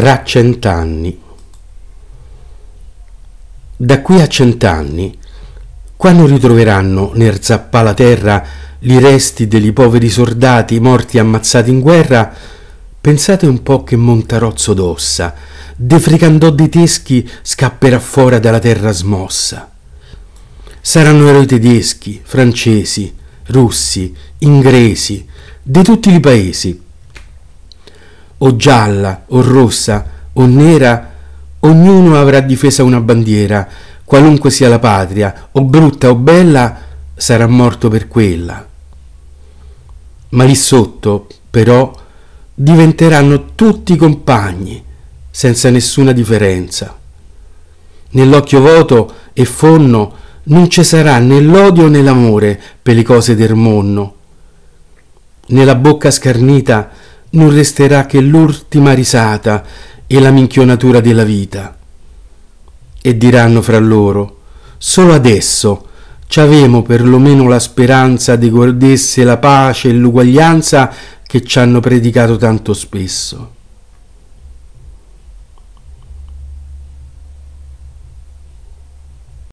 tra cent'anni. Da qui a cent'anni, quando ritroveranno nel zappala terra i resti degli poveri soldati morti ammazzati in guerra, pensate un po' che Montarozzo d'ossa, defricandò dei teschi, scapperà fuori dalla terra smossa. Saranno eroi tedeschi, francesi, russi, inglesi, di tutti i paesi o gialla o rossa o nera, ognuno avrà difesa una bandiera, qualunque sia la patria, o brutta o bella, sarà morto per quella. Ma lì sotto, però, diventeranno tutti compagni, senza nessuna differenza. Nell'occhio vuoto e fonno non ci sarà né l'odio né l'amore per le cose del mondo. Nella bocca scarnita non resterà che l'ultima risata e la minchionatura della vita. E diranno fra loro, solo adesso ci c'avemo perlomeno la speranza di godesse la pace e l'uguaglianza che ci hanno predicato tanto spesso.